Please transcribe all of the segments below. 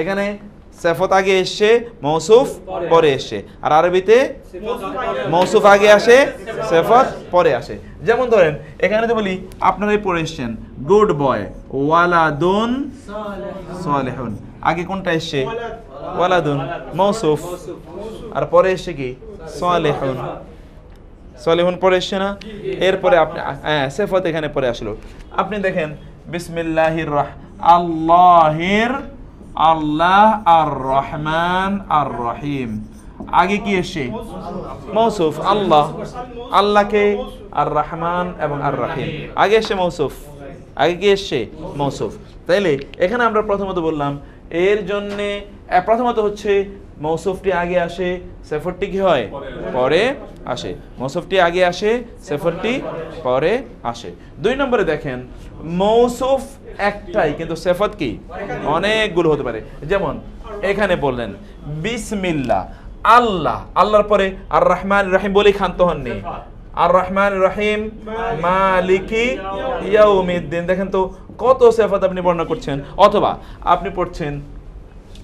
এখানে সেফত আগে এসছে মৌসুফ পরে এসছে আর আরবিতে মৌসুফ আগে আসে সেফত পরে আসে যেমন ধরেন এখানে তো বলি আপনারাই পরে এসছেন গুড বয় ওয়ালাদুন সালেহুন আগে কোনটা এসছে ওয়ালাদুন মৌসুফ আর পরে এসছে কি সোয়ালেহন সোয়ালেহন পরে এসছে না এরপরে আপনি হ্যাঁ সেফত এখানে পরে আসলো আপনি দেখেন বিসমিল্লাহির রাহ আল্লাহির আল্লাহ আর রহমান আর রহিম আগে কি এসে মৌসুফ আল্লাহ আল্লাহকে আর রহমান এবং আর রাহিম আগে এসে মৌসুফ আগে কি এসে মৌসুফ তাইলে এখানে আমরা প্রথমত বললাম এর জন্যে প্রথমত হচ্ছে মৌসুফটি আগে আসে সেফরটি কি হয় পরে আসে মৌসুফটি আগে আসে সেফরটি পরে আসে দুই নম্বরে দেখেন মৌসুফ একটাই কিন্তু সেফত কি অনেকগুলো হতে পারে যেমন এখানে বললেন বিসমিল্লা আল্লাহ আল্লাহর পরে আর রহমান রাহিম বলি খান্ত হননি আর রহমান রহিম মালিকি ইয়াউমিদ্দিন দেখেন তো কত সেফত আপনি বর্ণনা করছেন অথবা আপনি পড়ছেন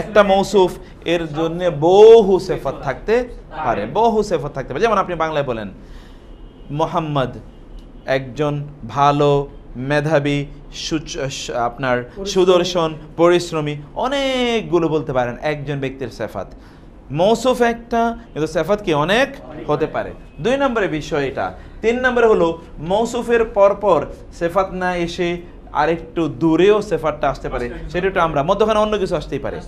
একটা মৌসুফ এর জন্য বহু সেফাত থাকতে পারে বহু সেফাত থাকতে পারে যেমন আপনি বাংলায় বলেন মোহাম্মদ একজন ভালো মেধাবী আপনার সুদর্শন পরিশ্রমী অনেকগুলো বলতে পারেন একজন ব্যক্তির সেফাত মৌসুফ একটা কিন্তু সেফাত কি অনেক হতে পারে দুই নম্বরের বিষয় এটা তিন নম্বরে হলো মৌসুফের পরপর সেফাত না এসে আর একটু দূরেও সেফারটা আসতে পারে সেটা একটু আমরা মধ্যখানে অন্য কিছু আসতেই পারে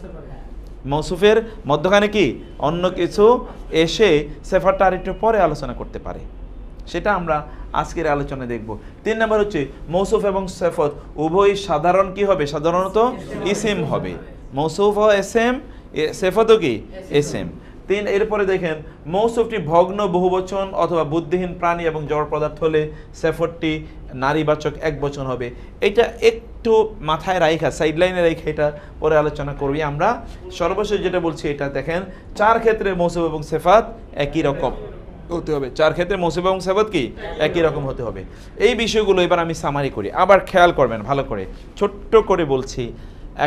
মৌসুফের মধ্যখানে কি অন্য কিছু এসে সেফারটা আর একটু পরে আলোচনা করতে পারে সেটা আমরা আজকের আলোচনায় দেখব তিন নম্বর হচ্ছে মৌসুফ এবং সেফত উভয় সাধারণ কি হবে সাধারণত ইসেম হবে মৌসুফ এম সেফতও কি এম তিন এরপরে দেখেন মৌসুফটি ভগ্ন বহুবচন অথবা বুদ্ধিহীন প্রাণী এবং জড় পদার্থ হলে সেফরটি নারীবাচক এক বচন হবে এটা একটু মাথায় রাইখা সাইডলাইনে রাইখা এটা পরে আলোচনা করবি আমরা সর্বশেষ যেটা বলছি এটা দেখেন চার ক্ষেত্রে মৌসুফ এবং সেফাত একই রকম হতে হবে চার ক্ষেত্রে মৌসুফ এবং সেফাত কি একই রকম হতে হবে এই বিষয়গুলো এবার আমি সামারি করি আবার খেয়াল করবেন ভালো করে ছোট্ট করে বলছি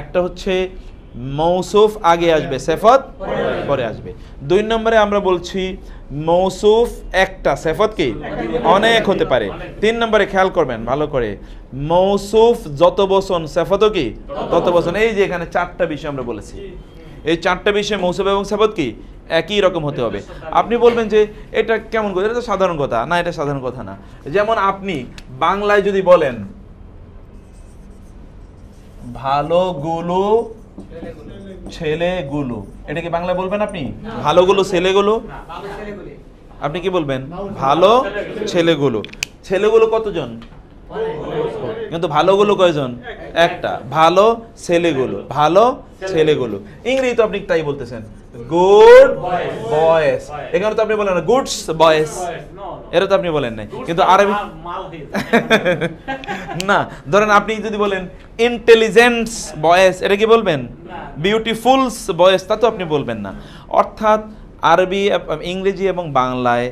একটা হচ্ছে মৌসুফ আগে আসবে সেফত পরে আসবে দুই নম্বরে আমরা বলছি মৌসুফ একটা সেফত কি অনেক হতে পারে তিন নম্বরে খেয়াল করবেন ভালো করে মৌসুফ যত বসন সেফত কি তত বসন এই যে এখানে চারটা বিষয় আমরা বলেছি এই চারটা বিষয়ে মৌসুফ এবং সেফত কি একই রকম হতে হবে আপনি বলবেন যে এটা কেমন কথা এটা তো সাধারণ কথা না এটা সাধারণ কথা না যেমন আপনি বাংলায় যদি বলেন ভালোগুলো ছেলেগুলো এটা কি বাংলা বলবেন আপনি ভালোগুলো ছেলেগুলো আপনি কি বলবেন ভালো ছেলেগুলো ছেলেগুলো কতজন কিন্তু ভালোগুলো কয়জন একটা ভালো ছেলেগুলো ভালো ছেলেগুলো ইংরেজি তো আপনি তাই বলতেছেন গুড বয়েস এখানে তো আপনি বলেন না গুডস বয়েস এটা তো আপনি বলেন নাই কিন্তু আরবি না ধরেন আপনি যদি বলেন ইন্টেলিজেন্স বয়েস এটা কি বলবেন বিউটিফুলস বয়েস তা তো আপনি বলবেন না অর্থাৎ আরবি ইংরেজি এবং বাংলায়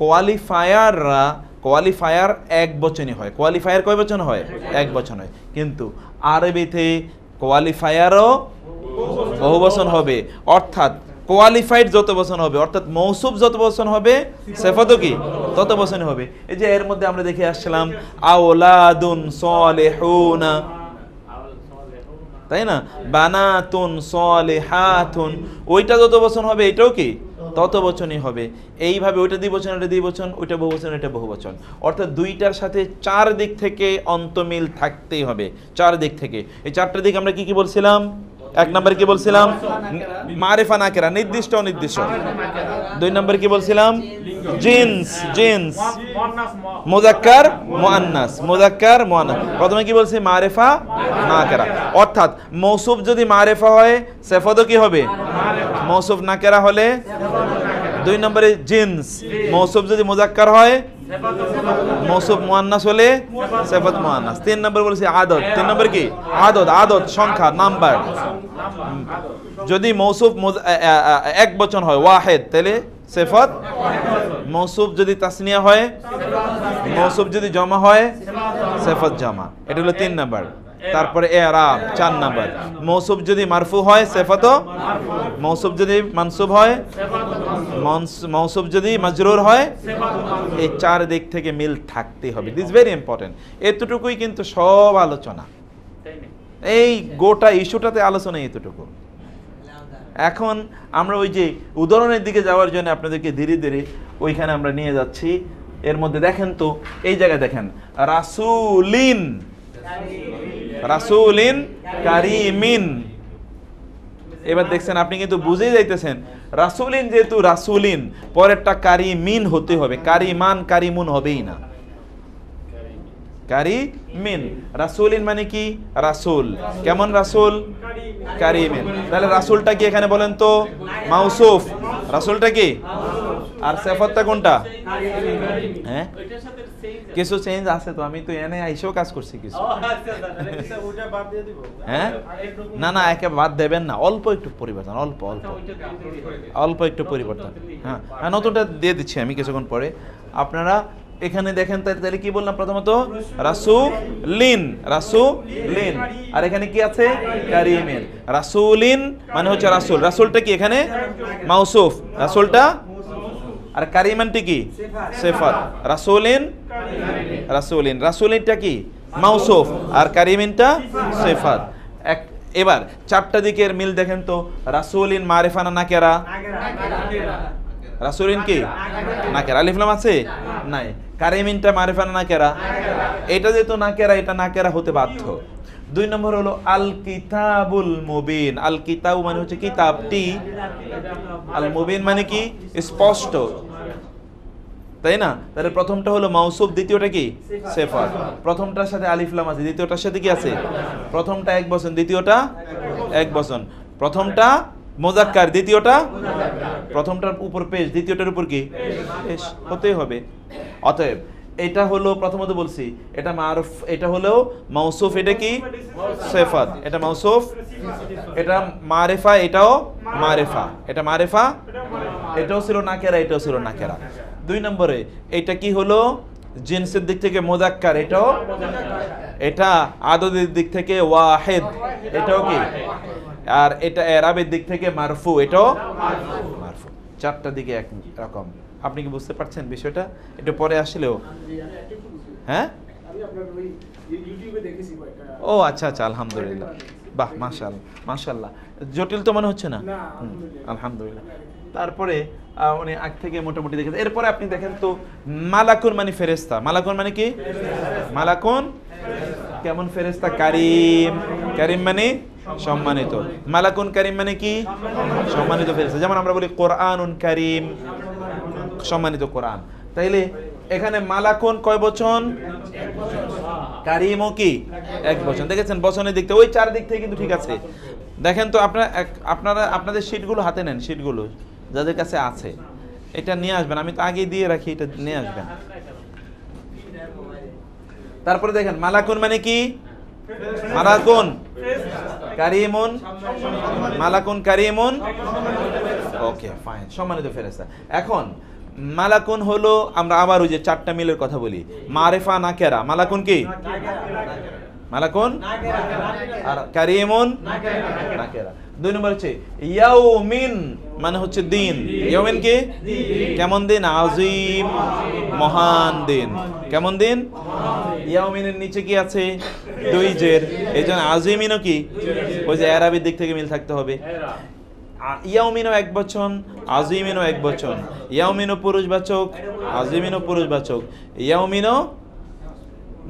কোয়ালিফায়াররা কোয়ালিফায়ার এক বচনই হয় কোয়ালিফায়ার কয় বচন হয় এক বচন হয় কিন্তু আরবিতে কোয়ালিফায়ারও বহু বচন হবে অর্থাৎ কোয়ালিফাইড যত বচন হবে অর্থাৎ মৌসুফ যত বচন হবে সেফত কি তত বচন হবে এই যে এর মধ্যে আমরা দেখে আসছিলাম আওলাদুন সলেহুনা তাই না বানাতুন হাতুন ওইটা যত বচন হবে এটাও কি তত বচনই হবে এইভাবে ওইটা দুই বছর এটা দুই বছর ওইটা বহু বছর এটা বহু বছর অর্থাৎ দুইটার সাথে চার দিক থেকে অন্তমিল থাকতেই হবে চার দিক থেকে এই চারটা দিক আমরা কি কি বলছিলাম এক নম্বরে কি বলছিলাম মারেফা কেরা নির্দিষ্ট অনির্দিষ্ট দুই নম্বরে কি বলছিলাম জিন্স জিন্স মোজাক্কার মোয়ান্নাস মোজাক্কার মোয়ান্নাস প্রথমে কি বলছি মারেফা না কেরা অর্থাৎ মৌসুফ যদি মারেফা হয় সেফদও কি হবে মৌসুফ না কেরা হলে দুই নম্বরে জিন্স মৌসুফ যদি মোজাক্কার হয় মৌসুফ মোহান্নাস হলে সেফাত মোয়ান্নাস তিন নম্বর বলেছি আদত তিন নম্বর কি আদত আদত সংখ্যা নাম্বার যদি মৌসুফ এক বচন হয় ওয়াহেদ তাহলে সেফাত মৌসুফ যদি তাসনিয়া হয় মৌসুফ যদি জমা হয় সেফাত জমা এটা হলো তিন নাম্বার তারপরে এরাব চার নাম্বার মৌসুব যদি মারফু হয় সেফাত মৌসুব যদি মানসুব হয় মৌসুব যদি মাজরুর হয় এই চার দিক থেকে মিল থাকতে হবে দিস ভেরি ইম্পর্টেন্ট এতটুকুই কিন্তু সব আলোচনা এই গোটা ইস্যুটাতে আলোচনা এতটুকু এখন আমরা ওই যে উদাহরণের দিকে যাওয়ার জন্য আপনাদেরকে ধীরে ধীরে ওইখানে আমরা নিয়ে যাচ্ছি এর মধ্যে দেখেন তো এই জায়গায় দেখেন রাসুলিন রাসুলিন কারিমিন এবার দেখছেন আপনি কিন্তু বুঝে যাইতেছেন রাসুলিন যেহেতু রাসুলিন পরেরটা কারিমিন হতে হবে কারিমান কারিমুন হবেই না কারিমিন রাসুলিন মানে কি রাসুল কেমন রাসুল কারিমিন তাহলে রাসুলটা কি এখানে বলেন তো মাউসুফ রাসুলটা কি আর সেফতটা কোনটা হ্যাঁ কিছু চেঞ্জ আছে তো আমি তো এনে আইসেও কাজ করছি কিছু আচ্ছা, আচ্ছা, হ্যাঁ না না একে বাদ দেবেন না অল্প একটু পরিবর্তন অল্প অল্প আচ্ছা, অল্প একটু পরিবর্তন হ্যাঁ।, হ্যাঁ নতুনটা দিয়ে দিচ্ছি আমি কিছুক্ষণ পরে আপনারা এখানে দেখেন তাহলে কি বললাম প্রথমত রাসু লিন রাসু লিন আর এখানে কি আছে কারিমেন রাসুলিন মানে হচ্ছে রাসুল রাসুলটা কি এখানে মাউসুফ রাসুলটা আর কারিমানটি কি সেফাত রাসুলিন রাসুলিন রাসুলিনটা কি মাউসুফ আর কারিমিনটা সেফাত এক এবার চারটা দিকের মিল দেখেন তো রাসুলিন মারেফানা না কেরা রাসুলিন কি না কেরা আলিফলাম আছে নাই কারিমিনটা মারেফানা না কেরা এটা যেহেতু না কেরা এটা না কেরা হতে বাধ্য দুই নম্বর হলো আল কিতাবুল মুবিন আল কিতাব মানে হচ্ছে কিতাবটি আল মুবিন মানে কি স্পষ্ট তাই না তাহলে প্রথমটা হলো মাউসুফ দ্বিতীয়টা কি সেফার প্রথমটার সাথে আলিফলাম আছে দ্বিতীয়টার সাথে কি আছে প্রথমটা এক বছর দ্বিতীয়টা এক বছর প্রথমটা মোজাক্কার দ্বিতীয়টা প্রথমটার উপর পেশ দ্বিতীয়টার উপর কি পেশ হতেই হবে অতএব এটা হলো প্রথমত বলছি এটা মারুফ এটা হলো মাউসুফ এটা কি সেফাত এটা মাউসুফ এটা মারেফা এটাও মারেফা এটা মারেফা এটাও ছিল নাকেরা এটাও ছিল নাকেরা দুই নম্বরে এটা কি হলো জিন্সের দিক থেকে মোজাক্কার এটাও এটা আদদের দিক থেকে ওয়াহেদ এটাও কি আর এটা এরাবের দিক থেকে মারফু এটাও মারফু চারটা দিকে এক রকম আপনি কি বুঝতে পারছেন বিষয়টা একটু পরে আসলেও হ্যাঁ ও আচ্ছা আচ্ছা আলহামদুলিল্লাহ বাহ মাশাল মাশাল্লাহ জটিল তো মনে হচ্ছে না আলহামদুলিল্লাহ তারপরে উনি আগ থেকে মোটামুটি দেখেন এরপরে আপনি দেখেন তো মালাকুন মানে ফেরেস্তা মালাকুন মানে কি মালাকুন কেমন ফেরেস্তা কারিম কারিম মানে সম্মানিত মালাকুন কারিম মানে কি সম্মানিত ফেরেস্তা যেমন আমরা বলি কোরআন কারিম সম্মানিত কোরআন তাইলে এখানে মালাকুন কয় বচন কারিমও কি এক বচন দেখেছেন বচনের দিক ওই চার দিক থেকে কিন্তু ঠিক আছে দেখেন তো আপনার আপনারা আপনাদের শিটগুলো হাতে নেন শিটগুলো যাদের কাছে আছে এটা নিয়ে আসবেন আমি তো আগে দিয়ে রাখি এটা নিয়ে আসবেন তারপরে দেখেন মালাকুন মানে কি মালাকুন কারিমুন মালাকুন কারিমুন ওকে ফাইন সম্মানিত ফেরেস্তা এখন মালাকুন হলো আমরা আবার ওই যে চারটা মিলের কথা বলি মারেফা নাকেরা মালাকুন কি মালাকুন আর কারিমুন নাকেরা দুই নম্বর হচ্ছে ইয়াউমিন মানে হচ্ছে দিন ইয়াউমিন কি কেমন দিন আজিম মহান দিন কেমন দিন ইয়াউমিনের নিচে কি আছে দুই জের এই জন্য আজিমিনও কি ওই যে অ্যারাবির দিক থেকে মিল থাকতে হবে ইয়াউমিনও এক বচন আজিমিনও এক বচন ইয়াউমিনও পুরুষবাচক আজিমিনও বাচক ইয়াউমিনও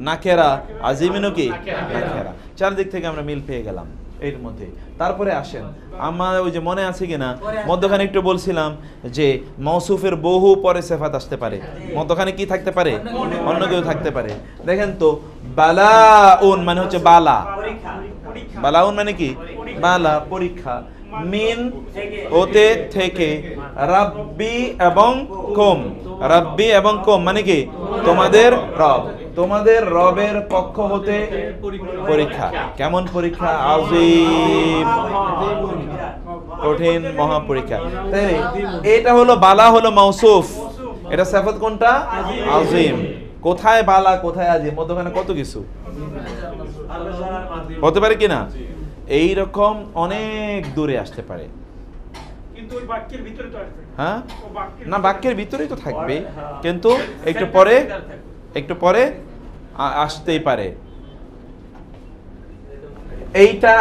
নাকেরা আজিমিনও কি নাকেরা চারদিক থেকে আমরা মিল পেয়ে গেলাম এর মধ্যে তারপরে আসেন আমার ওই যে মনে আছে কিনা মধ্যখানে একটু বলছিলাম যে মৌসুফের বহু পরে সেফাত আসতে পারে মধ্যখানে কি থাকতে পারে অন্য কেউ থাকতে পারে দেখেন তো বালাউন মানে হচ্ছে বালা বালাউন মানে কি বালা পরীক্ষা মিন ওতে থেকে রাব্বি এবং কোম রাব্বি এবং কোম মানে কি তোমাদের রব তোমাদের রবের পক্ষ হতে পরীক্ষা কেমন পরীক্ষা আজিম কঠিন মহাপরীক্ষা তাই এটা হলো বালা হলো মৌসুফ এটা সাফাত কোনটা আজিম কোথায় বালা কোথায় আজিম মধ্যখানে কত কিছু হতে পারে কিনা এই রকম অনেক দূরে আসতে পারে হ্যাঁ না বাক্যের ভিতরেই তো থাকবে হ্যাঁ। কিন্তু একটু পরে একটু পরে আসতেই পারে এইটা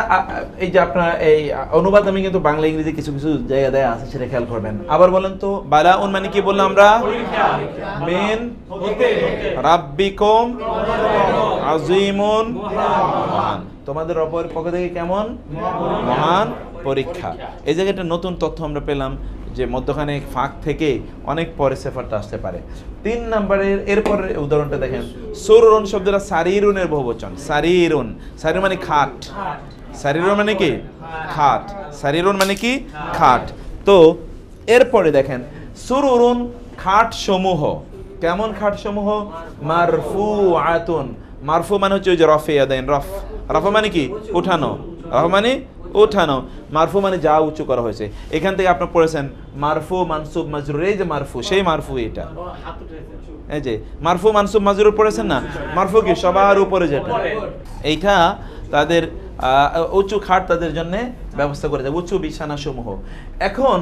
এই যে আপনার এই অনুবাদ আমি কিন্তু বাংলা ইংরেজি কিছু কিছু জায়গা দেয় আছে সেটা খেয়াল করবেন আবার বলেন তো বালা উন মানে কি বললাম আমরা মেন রাব্বিকম আজিমুন তোমাদের অপর পক্ষ থেকে কেমন মহান পরীক্ষা এই জায়গাটা নতুন তথ্য আমরা পেলাম যে মধ্যখানে ফাঁক থেকে অনেক পরে সেফারটা আসতে পারে তিন নম্বরের এরপরের উদাহরণটা দেখেন সৌরণ শব্দটা সারিরুনের বহুবচন সারিরুন সারির মানে খাট সারিরুন মানে কি খাট সারিরুন মানে কি খাট তো এরপরে দেখেন উরুন খাট সমূহ কেমন খাট সমূহ মারফু আয়তন মারফু মানে হচ্ছে ওই যে রফে দেন রফ রাফা মানে কি উঠানো রাফা মানে উঠানো মারফু মানে যা উঁচু করা হয়েছে এখান থেকে আপনার পড়েছেন মারফু মানসুব মাজরুর এই যে মারফু সেই মারফু এটা এই যে মারফু মানসুব মাজরুর পড়েছেন না মারফু কি সবার উপরে যেটা এইটা তাদের উঁচু খাট তাদের জন্য ব্যবস্থা করে দেয় উঁচু বিছানা সমূহ এখন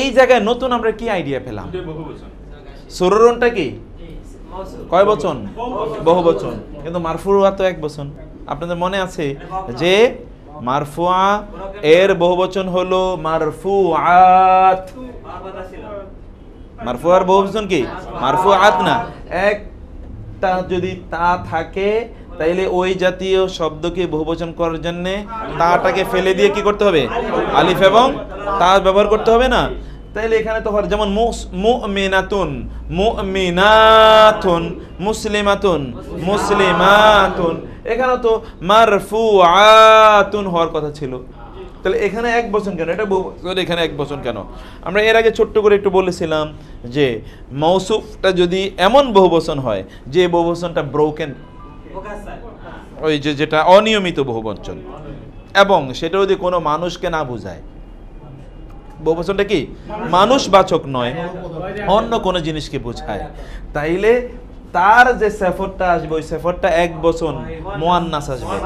এই জায়গায় নতুন আমরা কি আইডিয়া পেলাম সরুরনটা কি কয় বচন বহু বচন কিন্তু মারফুরুয়া তো এক বচন আপনাদের মনে আছে যে মারফুয়া এর বহুবচন হলো মারফুআত মারফুয়ার বহুবচন কি মারফুআত না তা যদি তা থাকে তাইলে ওই জাতীয় শব্দকে বহুবচন করার জন্য তাটাকে ফেলে দিয়ে কি করতে হবে আলিফ এবং তা ব্যবহার করতে হবে না তাইলে এখানে তো হয় যেমন মুমিনাতুন মুমিনাতুন মুসলিমাতুন মুসলিমাতুন এখানে তো মারফুআতুন হওয়ার কথা ছিল তাহলে এখানে এক বচন কেন এটা এখানে এক বচন কেন আমরা এর আগে ছোট্ট করে একটু বলেছিলাম যে মৌসুফটা যদি এমন বহুবচন হয় যে বহুবচনটা ব্রোকেন ওই যে যেটা অনিয়মিত বহুবচন এবং সেটা যদি কোনো মানুষকে না বোঝায় বহুবচনটা কি মানুষ বাচক নয় অন্য কোনো জিনিসকে বোঝায় তাইলে তার যে সেফরটা আসবে ওই সেফরটা এক বচন মোয়ান্নাস আসবে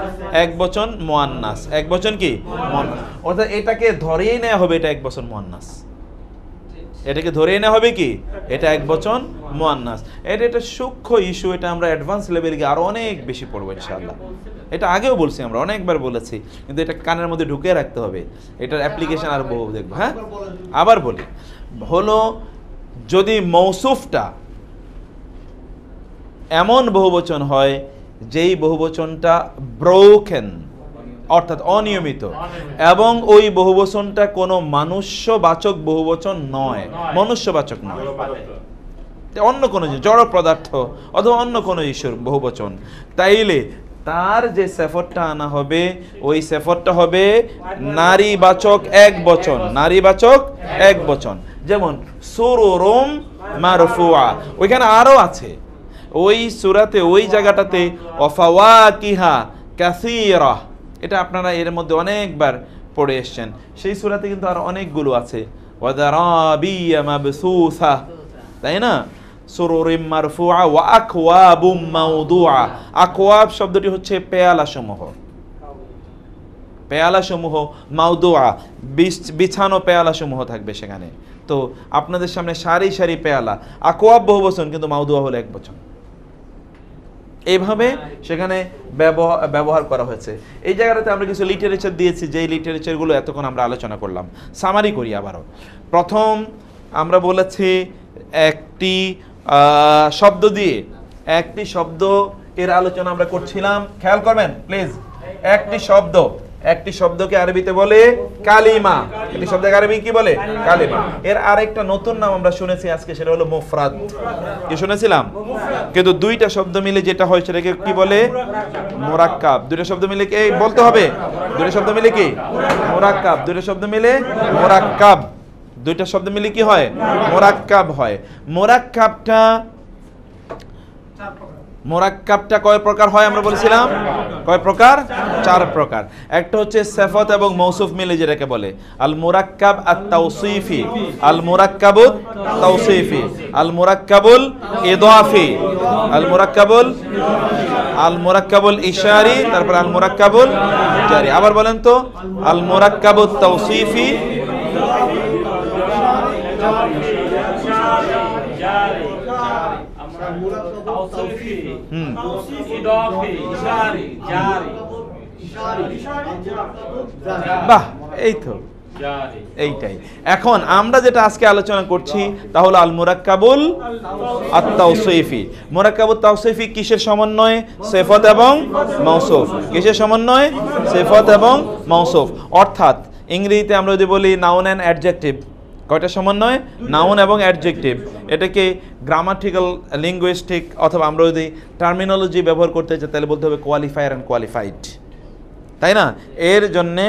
এক বচন মোয়ান্নাস এক বচন কি অর্থাৎ এটাকে ধরেই নেওয়া হবে এটা এক বচন মোয়ান্নাস এটাকে ধরে এনে হবে কি এটা এক বচন মোয়ান্নাস এটা একটা সূক্ষ্ম ইস্যু এটা আমরা অ্যাডভান্স লেভেল গিয়ে আরও অনেক বেশি পড়বো ইনশাআল্লাহ এটা আগেও বলছি আমরা অনেকবার বলেছি কিন্তু এটা কানের মধ্যে ঢুকে রাখতে হবে এটার অ্যাপ্লিকেশন আর বহু দেখবো হ্যাঁ আবার বলি হলো যদি মৌসুফটা এমন বহুবচন হয় যেই বহুবচনটা ব্রোকেন অর্থাৎ অনিয়মিত এবং ওই বহুবচনটা কোনো মানুষ্যবাচক বহুবচন নয় মনুষ্যবাচক নয় অন্য কোনো জড় পদার্থ অথবা অন্য কোনো ঈশ্বর বহুবচন তাইলে তার যে সেফরটা আনা হবে ওই সেফরটা হবে নারীবাচক এক বচন নারীবাচক এক বচন যেমন সুরোরম মারফুয়া ওইখানে আরও আছে ওই সুরাতে ওই জায়গাটাতে অফাওয়া কিহা ক্যাসিরাহ এটা আপনারা এর মধ্যে অনেকবার পড়ে এসছেন সেই সুরাতে কিন্তু আর অনেকগুলো আছে তাই না সুরুরিম ওয়া আকওয়াবুম মাউদুআ আকওয়াব শব্দটি হচ্ছে পেয়ালা সমূহ পেয়ালা সমূহ মাউদুয়া বিছানো পেয়ালা সমূহ থাকবে সেখানে তো আপনাদের সামনে সারি সারি পেয়ালা আকোয়াব বহু বছর কিন্তু মাউদুয়া হলো এক বছর এইভাবে সেখানে ব্যবহার ব্যবহার করা হয়েছে এই জায়গাটাতে আমরা কিছু লিটারেচার দিয়েছি যেই লিটারেচারগুলো এতক্ষণ আমরা আলোচনা করলাম সামারি করি আবারও প্রথম আমরা বলেছি একটি শব্দ দিয়ে একটি শব্দ এর আলোচনা আমরা করছিলাম খেয়াল করবেন প্লিজ একটি শব্দ একটি শব্দকে আরবিতে বলে কালিমা একটি শব্দকে আরবি কি বলে কালিমা এর আরেকটা নতুন নাম আমরা শুনেছি আজকে সেটা হলো মুফরাদ কি শুনেছিলাম কিন্তু দুইটা শব্দ মিলে যেটা হয় সেটাকে কি বলে মোরাক্কাব দুইটা শব্দ মিলে কি বলতে হবে দুইটা শব্দ মিলে কি মোরাক্কাব দুইটা শব্দ মিলে মোরাক্কাব দুইটা শব্দ মিলে কি হয় মোরাক্কাব হয় মোরাক্কাবটা মোরাক্কাবটা কয় প্রকার হয় আমরা বলেছিলাম কয় প্রকার চার প্রকার একটা হচ্ছে সেফত এবং মৌসুফ মিলে যেটাকে বলে আল মোরাক্কাব আর তাউসিফি আল মোরাক্কাবুল তাউসিফি আল মোরাক্কাবুল এদোয়াফি আল মোরাক্কাবুল আল মোরাক্কাবুল ইশারি তারপর আল মোরাক্কাবুল জারি আবার বলেন তো আল মোরাক্কাবুল তাউসিফি توصيفي বাহ এই তো এইটাই এখন আমরা যেটা আজকে আলোচনা করছি তা হলো আল মুরাক্কাবুল আত্মাউসইফি মুরাক্কাবুল তাউসৈফি কিসের সমন্বয়ে সেফত এবং মৌসুফ কিসের সমন্বয়ে সেফত এবং মৌসুফ অর্থাৎ ইংরেজিতে আমরা যদি বলি নাউন অ্যান্ড অ্যাডজেক্টিভ কয়টা সমন্বয় নাউন এবং অ্যাডজেক্টিভ এটাকে গ্রামাটিক্যাল লিঙ্গুইস্টিক অথবা আমরা যদি টার্মিনোলজি ব্যবহার করতে চাই তাহলে বলতে হবে কোয়ালিফায়ার অ্যান্ড কোয়ালিফাইড তাই না এর জন্যে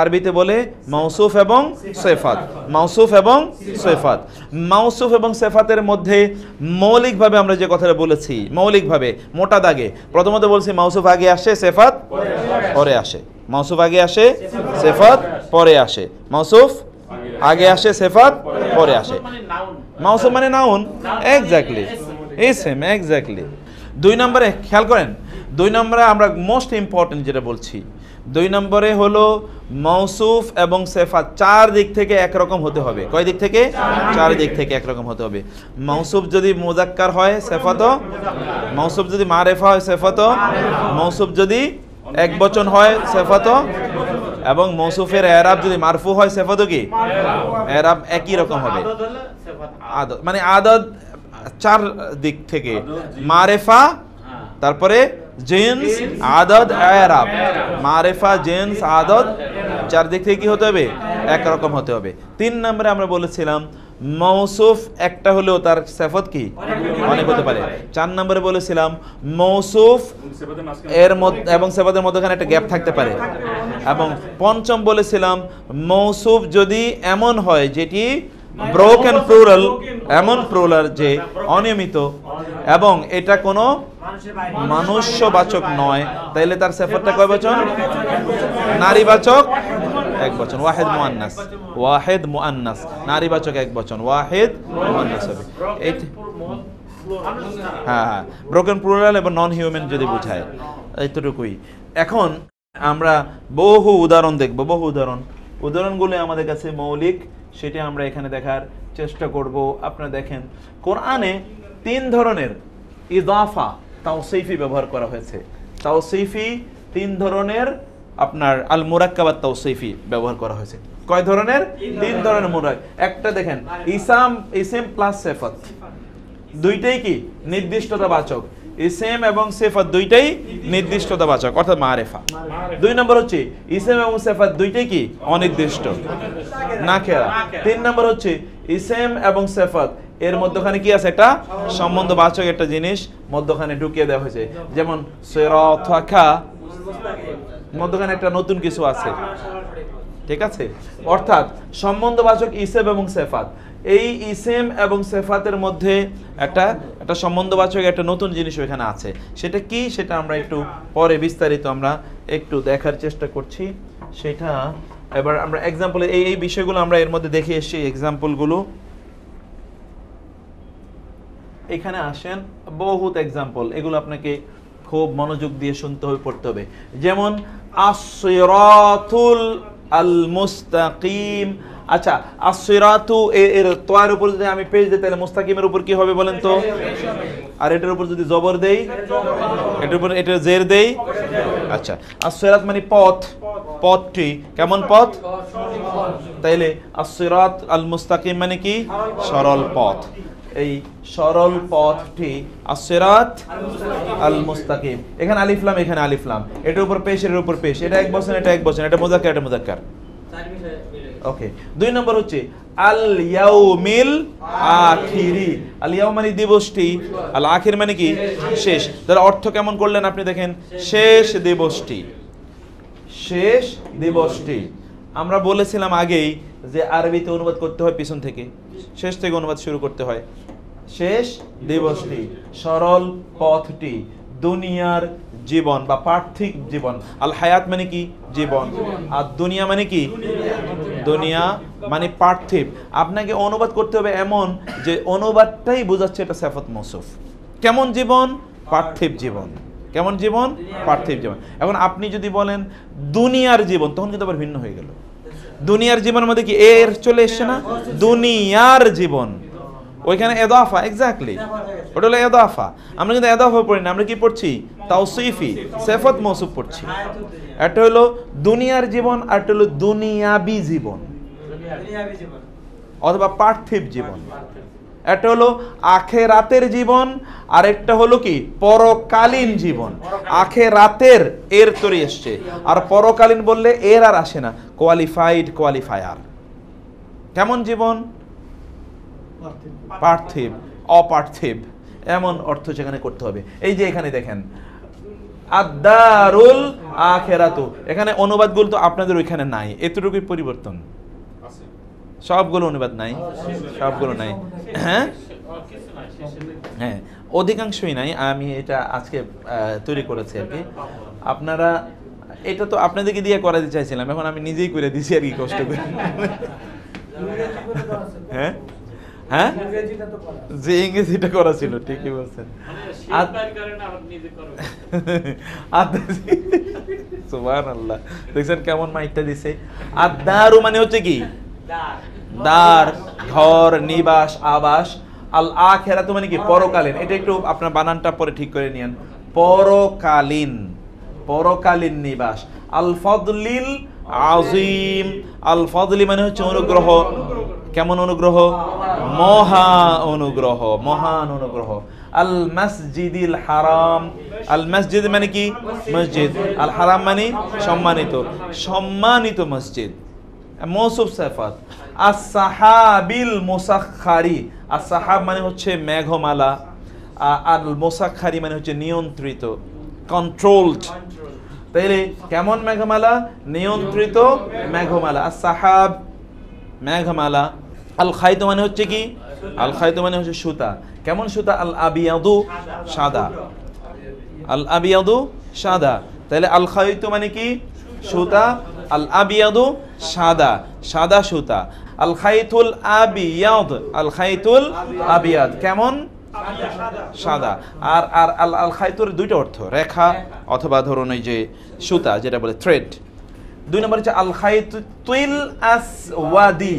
আরবিতে বলে মাউসুফ এবং সৈফাত মাউসুফ এবং সৈফাত মাউসুফ এবং সৈফাতের মধ্যে মৌলিকভাবে আমরা যে কথাটা বলেছি মৌলিকভাবে মোটা দাগে প্রথমত বলছি মাউসুফ আগে আসে সেফাত পরে আসে মাউসুফ আগে আসে সেফাত পরে আসে মাউসুফ আগে আসে সেফাত পরে আসে মাউসুম মানে নাউন এক্স্যাক্টলি এই সেম এক্স্যাক্টলি দুই নম্বরে খেয়াল করেন দুই নম্বরে আমরা মোস্ট ইম্পর্টেন্ট যেটা বলছি দুই নম্বরে হলো মৌসুফ এবং সেফাত চার দিক থেকে একরকম হতে হবে কয় দিক থেকে চার দিক থেকে একরকম হতে হবে মৌসুফ যদি মোজাক্কার হয় সেফাত মৌসুফ যদি মারেফা হয় সেফাত মৌসুফ যদি এক বচন হয় সেফাত এবং মৌসুফের এরাব যদি মারফু হয় সেফাতও কি এরাব একই রকম হবে আদত মানে আদত চার দিক থেকে মারেফা হ্যাঁ। তারপরে জেন্স আদত এরাব মারেফা জেন্স আদত চার দিক থেকে কি হতে হবে হ্যাঁ। একরকম হতে হবে তিন নম্বরে আমরা বলেছিলাম মৌসুফ একটা হলেও তার সেফত কি অনেক হতে পারে চার নম্বরে বলেছিলাম মৌসুফ এর এবং সেফতের মধ্যখানে একটা গ্যাপ থাকতে পারে এবং পঞ্চম বলেছিলাম মৌসুফ যদি এমন হয় যেটি ব্রোকেন প্রুরাল এমন প্লুরাল যে অনিয়মিত এবং এটা কোনো মানুষ্যবাচক নয় তাইলে তার সেফরটা কয় বচন নারীবাচক এক বচন ওয়াহেদ মোয়ান্নাস ওয়াহেদ মোয়ান্নাস নারীবাচক এক বচন ওয়াহেদ মোয়ান্নাস হবে এই হ্যাঁ হ্যাঁ ব্রোকেন প্লুরাল এবং নন হিউম্যান যদি বোঝায় এতটুকুই এখন আমরা বহু উদাহরণ দেখব বহু উদাহরণ উদাহরণগুলো আমাদের কাছে মৌলিক সেটা আমরা এখানে দেখার চেষ্টা করব আপনারা দেখেন কোরআনে তিন ধরনের ইদাফা তাওসিফি ব্যবহার করা হয়েছে তাওসিফি তিন ধরনের আপনার আল মুরাক্কাবাত তৌসিফি ব্যবহার করা হয়েছে কয় ধরনের তিন ধরনের মুরাক একটা দেখেন ইসাম ইসেম প্লাস সেফত দুইটাই কি নির্দিষ্টতা বাচক ইসেম এবং সেফত দুইটাই নির্দিষ্টতা বাচক অর্থাৎ মারেফা দুই নম্বর হচ্ছে ইসেম এবং সেফত দুইটাই কি অনির্দিষ্ট না খেলা তিন নম্বর হচ্ছে ইসেম এবং সেফত এর মধ্যখানে কি আছে একটা সম্বন্ধ বাচক একটা জিনিস মধ্যখানে ঢুকিয়ে দেওয়া হয়েছে যেমন সেরথা মধ্যখানে একটা নতুন কিছু আছে ঠিক আছে অর্থাৎ সম্বন্ধবাচক ইসেম এবং সেফাত এই ইসেম এবং সেফাতের মধ্যে একটা একটা সম্বন্ধবাচক একটা নতুন জিনিস ওইখানে আছে সেটা কি সেটা আমরা একটু পরে বিস্তারিত আমরা একটু দেখার চেষ্টা করছি সেটা এবার আমরা এক্সাম্পল এই এই বিষয়গুলো আমরা এর মধ্যে দেখে এসেছি এক্সাম্পলগুলো এখানে আসেন বহুত এক্সাম্পল এগুলো আপনাকে খুব মনোযোগ দিয়ে শুনতে হবে পড়তে হবে যেমন আসিরাতুল আল মুস্তাকিম আচ্ছা আসিরাতু এর তোয়ার উপর যদি আমি পেজ দিই তাহলে মুস্তাকিমের উপর কি হবে বলেন তো আর এটার উপর যদি জবর দেই এটার উপর এটার জের দেই আচ্ছা আসিরাত মানে পথ পথটি কেমন পথ তাইলে আসিরাত আল মুস্তাকিম মানে কি সরল পথ এই সরল পথটি আসিরাত আল মুস্তাকিম এখানে আলিফলাম এখানে আলিফলাম এটার উপর পেশ উপর পেশ এটা এক বছর এটা এক বছর এটা মোজাক্কার এটা মোজাক্কার ওকে দুই নম্বর হচ্ছে আল ইয়াউমিল আখিরি আল ইয়াউ মানে দিবসটি আল আখির মানে কি শেষ তাহলে অর্থ কেমন করলেন আপনি দেখেন শেষ দিবসটি শেষ দিবসটি আমরা বলেছিলাম আগেই যে আরবিতে অনুবাদ করতে হয় পিছন থেকে শেষ থেকে অনুবাদ শুরু করতে হয় শেষ দিবসটি সরল পথটি দুনিয়ার জীবন বা পার্থিক জীবন আল হায়াত মানে কি জীবন আর দুনিয়া মানে কি দুনিয়া মানে পার্থিব আপনাকে অনুবাদ করতে হবে এমন যে অনুবাদটাই বোঝাচ্ছে এটা সেফত মৌসুফ কেমন জীবন পার্থিব জীবন কেমন জীবন পার্থিব জীবন এখন আপনি যদি বলেন দুনিয়ার জীবন তখন কিন্তু আবার ভিন্ন হয়ে গেল দুনিয়ার জীবনের মধ্যে কি এর চলে এসছে না দুনিয়ার জীবন ওইখানে এদাফা এক্স্যাক্টলি ওটা হলো এদাফা আমরা কিন্তু এদাফা পড়ি না আমরা কি পড়ছি তাওসিফি সেফত মৌসুফ পড়ছি একটা হলো দুনিয়ার জীবন আর একটা হলো দুনিয়াবি জীবন অথবা পার্থিব জীবন একটা হলো আখে রাতের জীবন আর একটা হলো কি পরকালীন জীবন আখে রাতের এর তরি এসছে আর পরকালীন বললে এর আর আসে না কোয়ালিফাইড কোয়ালিফায়ার কেমন জীবন পার্থিব অপার্থিব এমন অর্থ সেখানে করতে হবে এই যে এখানে দেখেন আদারুল আখেরাতু এখানে অনুবাদগুলো তো আপনাদের ওইখানে নাই এতটুকুই পরিবর্তন সবগুলো অনুবাদ নাই সবগুলো নাই হ্যাঁ হ্যাঁ অধিকাংশই নাই আমি এটা আজকে তৈরি করেছি আর কি আপনারা এটা তো আপনাদেরকে দিয়ে করাতে চাইছিলাম এখন আমি নিজেই করে দিছি আর কি কষ্ট করে হ্যাঁ হ্যাঁ যে করা ছিল ঠিকই বলছেন মানে কেমন মানে হচ্ছে কি দার নিবাস আবাস আল আখেরা তো মানে কি পরকালীন এটা একটু আপনার বানানটা পরে ঠিক করে নিয়েন পরকালীন পরকালীন নিবাস আল ফদলিল আজিম আল ফদলি মানে হচ্ছে অনুগ্রহ কেমন অনুগ্রহ মহা অনুগ্রহ মহান অনুগ্রহ আল মসজিদিল হারাম আল মসজিদ মানে কি মসজিদ আল হারাম মানে সম্মানিত সম্মানিত মসজিদ মৌসুফ সাইফাত আর সাহাবিল মোসাখারি আর সাহাব মানে হচ্ছে মেঘমালা আর মোসাখারি মানে হচ্ছে নিয়ন্ত্রিত কন্ট্রোলড তাইলে কেমন মেঘমালা নিয়ন্ত্রিত মেঘমালা আর সাহাব মেঘমালা আল খাইতো মানে হচ্ছে কি আল খাইতো মানে হচ্ছে সুতা কেমন সুতা আল আবিয়াদু সাদা আল আবিয়াদু সাদা তাহলে আল খাইতো মানে কি সুতা আল আবিয়াদু সাদা সাদা সুতা আল খাইতুল আবিয়াদ আল খাইতুল আবিয়াদ কেমন সাদা আর আর আল আল খাইতুর দুইটা অর্থ রেখা অথবা ধরুন ওই যে সুতা যেটা বলে থ্রেড দুই নম্বর হচ্ছে আল খাইতুল আসওয়াদি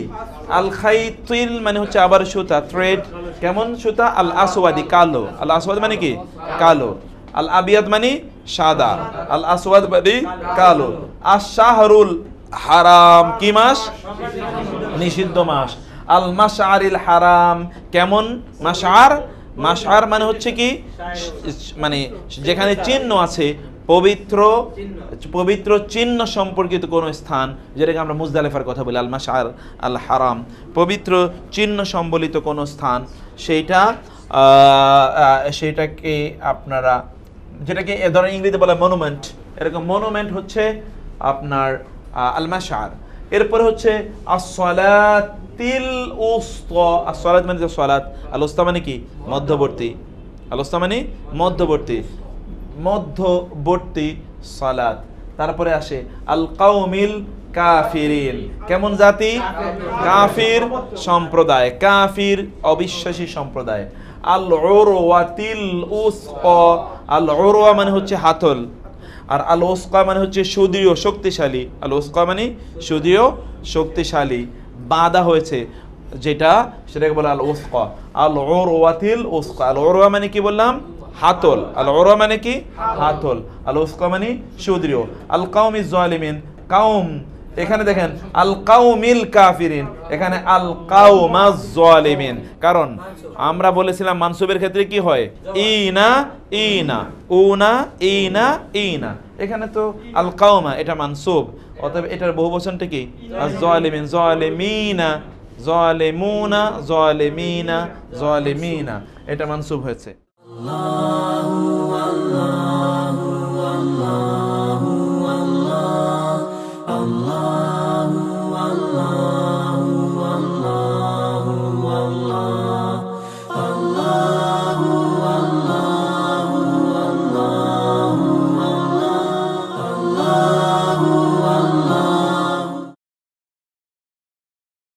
আল খাইতুল মানে হচ্ছে আবার সুতা থ্রেড কেমন সুতা আল আসওয়াদি কালো আল আসওয়াদ মানে কি কালো আল আবিয়াদ মানে সাদা আল আসওয়াদ মানে কালো আর শাহরুল হারাম কি মাস নিষিদ্ধ মাস আল মাশআরিল হারাম কেমন মাশআর মাশআর মানে হচ্ছে কি মানে যেখানে চিহ্ন আছে পবিত্র পবিত্র চিহ্ন সম্পর্কিত কোনো স্থান যেটাকে আমরা মুজদালেফার কথা বলি আল মাসার আল হারাম পবিত্র চিহ্ন সম্বলিত কোনো স্থান সেইটা সেইটাকে আপনারা যেটাকে এ ধরনের ইংরেজিতে বলে মনুমেন্ট এরকম মনুমেন্ট হচ্ছে আপনার আল মাসার এরপরে হচ্ছে আসলাতিল উস্ত আসলাত মানে সলাত আল উস্তা মানে কি মধ্যবর্তী আল মানে মধ্যবর্তী মধ্যবর্তী সালাত তারপরে আসে আল কাউমিল কাফিরিন কেমন জাতি কাফির সম্প্রদায় কাফির অবিশ্বাসী সম্প্রদায় আল ওরওয়াতিল উসক আল ওরওয়া মানে হচ্ছে হাতল আর আল ওস্কা মানে হচ্ছে সুদীয় শক্তিশালী আল ওস্কা মানে সুদীয় শক্তিশালী বাঁধা হয়েছে যেটা সেটাকে বলে আল ওস্কা আল ওরওয়াতিল ওস্কা আল ওরওয়া মানে কি বললাম হাতল আল ওরা মানে কি হাতল আল উস্কা মানে সুদ্রিয় আল কাউম ইজ জালিমিন কাউম এখানে দেখেন আল কাউমিল কাফিরিন এখানে আল কাউমা জালিমিন কারণ আমরা বলেছিলাম মানসুবের ক্ষেত্রে কি হয় ইনা ইনা উনা ইনা ইনা এখানে তো আল কাউমা এটা মানসুব অতএব এটার বহু বচনটা কি জালিমিন জালিমিনা জালিমুনা জালিমিনা জালিমিনা এটা মানসুব হয়েছে আল্লাহ